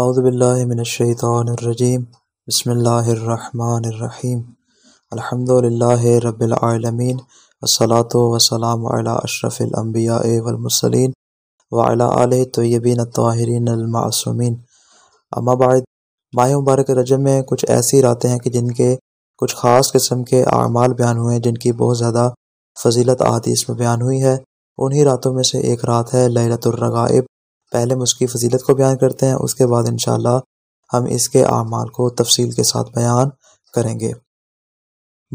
अज़बिल्लिमिनशैतरजीम बसमीम अल्हम्दुलिल्लाह रब्बिल आलमीन अस्सलातु वसलाम अला अशरफिल अंबिया वल मुरसलीन व अला आलिहि तय्यबीन अम्मा बाद माह मुबारक रजब में कुछ ऐसी रातें हैं कि जिनके कुछ ख़ास किस्म के अमाल बयान हुए हैं जिनकी बहुत ज़्यादा फजीलत अहादीस में बयान हुई है उन्हीं रातों में से एक रात है लहरतरगाब पहले हम उसकी फजीलत को बयान करते हैं उसके बाद इन हम इसके अमाल को तफसील के साथ बयान करेंगे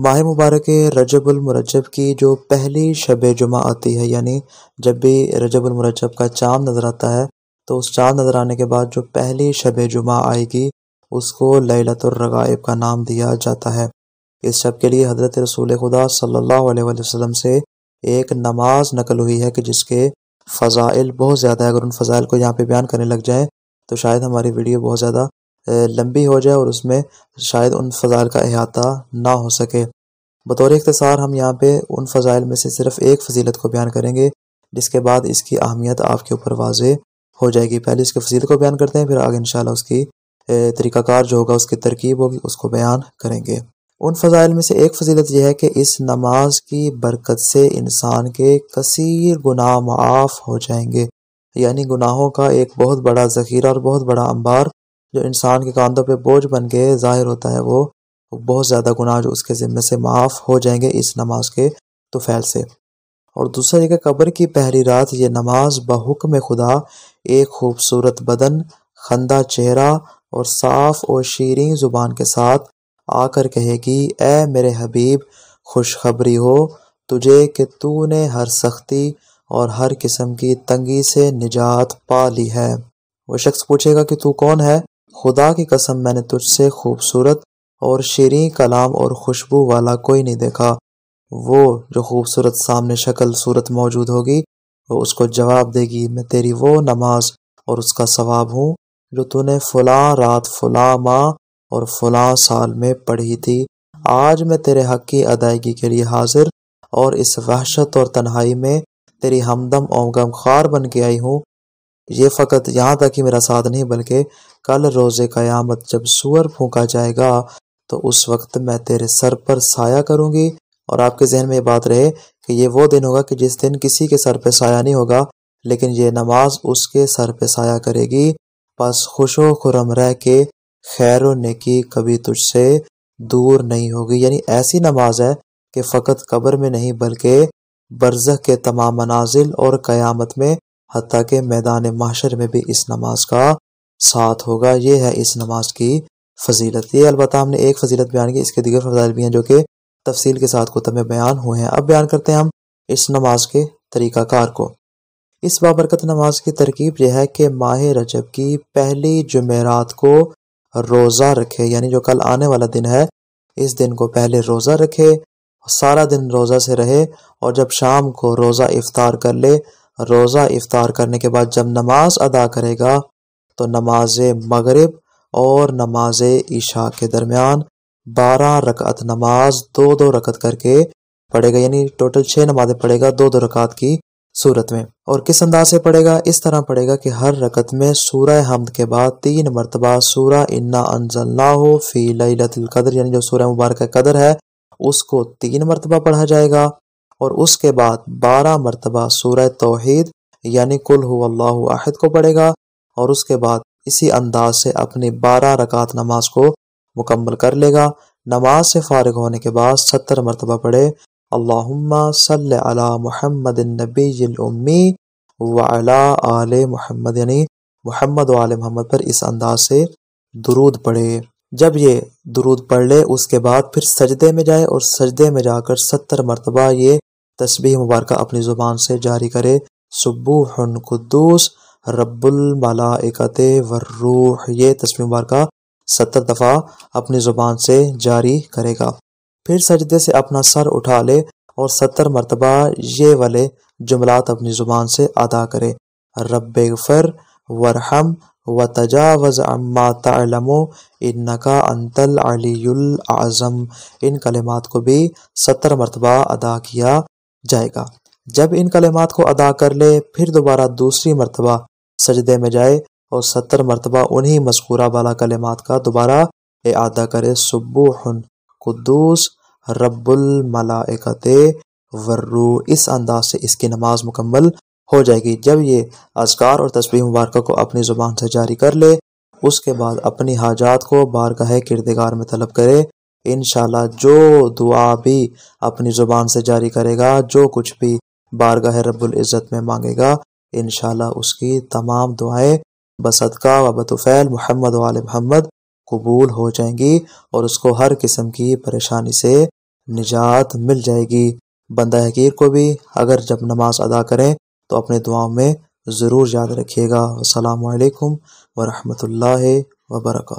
माह मुबारक रजबुलमरजब की जो पहली शब जुमा आती है यानी जब भी रजबुलमरजब का चाँद नज़र आता है तो उस चाँद नज़र आने के बाद जो पहली शब जुमा आएगी उसको लैलतरगाब का नाम दिया जाता है इस शब के लिए हज़रत रसूल खुदा सल्ला वसम से एक नमाज नकल हुई है कि जिसके फ़ज़ाइल बहुत ज़्यादा है अगर उन फ़ज़ाइल को यहाँ पे बयान करने लग जाए तो शायद हमारी वीडियो बहुत ज़्यादा लंबी हो जाए और उसमें शायद उन फ़ज़ाइल का अहाता ना हो सके बतौर इख्तसार हम यहाँ पे उन फ़ज़ाइल में से सिर्फ़ एक फजीलत को बयान करेंगे जिसके बाद इसकी अहमियत आपके ऊपर वाज हो जाएगी पहले इसके फजील को बयान करते हैं फिर आगे इन उसकी तरीक़ाकार जो होगा उसकी तरकीब होगी उसको बयान करेंगे उन फ़ज़ाइल में से एक फजीलत यह है कि इस नमाज की बरकत से इंसान के कसीर गुनाह माफ़ हो जाएंगे यानी गुनाहों का एक बहुत बड़ा ज़ख़ीरा और बहुत बड़ा अंबार जो इंसान के कांधों पे बोझ बन के ज़ाहिर होता है वो बहुत ज़्यादा गुनाह जो उसके ज़िम्मे से माफ़ हो जाएंगे इस नमाज के तुफ़ैल से और दूसरा जगह कब्र की पहली रात ये नमाज बहुक्म खुदा एक खूबसूरत बदन खंदा चेहरा और साफ़ और शीरें ज़ुबान के साथ आकर कहेगी ए मेरे हबीब खुशखबरी हो तुझे कि तूने हर सख्ती और हर किस्म की तंगी से निजात पा ली है वो शख्स पूछेगा कि तू कौन है खुदा की कसम मैंने तुझसे खूबसूरत और शेरी कलाम और खुशबू वाला कोई नहीं देखा वो जो खूबसूरत सामने शक्ल सूरत मौजूद होगी वो उसको जवाब देगी मैं तेरी वो नमाज और उसका सवाब हूँ जो तूने फुला रात फुला माँ और फला साल में पढ़ी थी आज मैं तेरे हक की अदायगी के लिए हाजिर और इस वहशत और तन्हाई में तेरी हमदम और गमखार बन के आई हूँ ये फ़कत यहाँ तक ही मेरा साथ नहीं बल्कि कल रोज़े क़यामत जब सुअर फूका जाएगा तो उस वक्त मैं तेरे सर पर साया करूँगी और आपके जहन में ये बात रहे कि ये वो दिन होगा कि जिस दिन किसी के सर पर साया नहीं होगा लेकिन ये नमाज उसके सर पर साया करेगी बस खुशो खुरम रह के खैर नेकी कभी तुझसे दूर नहीं होगी यानी ऐसी नमाज है कि फ़कत कब्र में नहीं बल्कि बरज़ह के तमाम मनाजिल और क़यामत में हती के मैदान माशर में भी इस नमाज का साथ होगा ये है इस नमाज की फजीलत ये अलबत् हमने एक फजीलत बयान की इसके दिगर फजाइल भी हैं जो कि तफसील के साथ कुतब में बयान हुए हैं अब बयान करते हैं हम इस नमाज के तरीक़ाकार को इस बाबरकत नमाज की तरकीब यह है कि माह रजब की पहली जमेरात को रोज़ा रखे यानी जो कल आने वाला दिन है इस दिन को पहले रोज़ा रखे सारा दिन रोज़ा से रहे और जब शाम को रोज़ा इफ्तार कर ले रोज़ा इफ्तार करने के बाद जब नमाज अदा करेगा तो नमाज मगरिब और नमाज ईशा के दरमियान बारह रकत नमाज दो दो रकत करके पढ़ेगा यानी टोटल छः नमाज़ें पढ़ेगा दो दो रकात की सूरत में और किस अंदाज से पड़ेगा इस तरह पड़ेगा कि हर रकत में सूरह हमद के बाद तीन मरतबा सूरा इन्ना ना हो फी लतल कदर यानी जो सूर्य मुबारक कदर है उसको तीन मरतबा पढ़ा जाएगा और उसके बाद बारह मरतबा सूरह तोहेद यानी कुल अल्लाह को पढ़ेगा और उसके बाद इसी अंदाज से अपनी बारह रकात नमाज को मुकम्मल कर लेगा नमाज से फारग होने के बाद सत्तर मरतबा पढ़े अल्लाहुम्मा सल्ल अला मोहम्मद नबीमी वाला आल मोहम्मद यानी मोहम्मद वाल मोहम्मद पर इस अंदाज से दरूद पढ़े जब ये दरूद पढ़ ले उसके बाद फिर सजदे में जाए और सजदे में जाकर सत्तर मरतबा ये तस्बीह मुबारक अपनी ज़ुबान से जारी करे सुबूहन कुद्दूस रब्बुलमलाकत वर्रूह ये तस्वीर मुबारक सत्तर दफ़ा अपनी ज़ुबान से जारी करेगा फिर सजदे से अपना सर उठा ले और सत्तर मरतबा ये वाले जुमलात अपनी ज़ुबान से अदा करे रब वरहम व तजावज़ अम्मा तलमो इन नका अंतल अलीज़म इन कलेमात को भी सत्तर मरतबा अदा किया जाएगा जब इन कलेमात को अदा कर ले फिर दोबारा दूसरी मरतबा सजदे में जाए और सत्तर मरतबा उन्हीं मस्कूरा वाला कलेमात का दोबारा अदा करे सुबुहन कुदूस रब्बुल मलाइकते वर्रू इस अंदाज से इसकी नमाज मुकम्मल हो जाएगी जब ये अजगार और तस्वीर मुबारक को अपनी ज़ुबान से जारी कर ले उसके बाद अपनी हाजात को बारगाह किरदगार में तलब करे इन जो दुआ भी अपनी ज़ुबान से जारी करेगा जो कुछ भी बारगाह रब्बुल इज़्ज़त में मांगेगा इन उसकी तमाम दुआएं बसदका वबतफ़ैल मोहम्मद वाल महमद कबूल हो जाएंगी और उसको हर किस्म की परेशानी से निजात मिल जाएगी बंदा हकीर को भी अगर जब नमाज अदा करें तो अपने दुआओं में ज़रूर याद रखिएगा अल्लाम वरहमल वर्का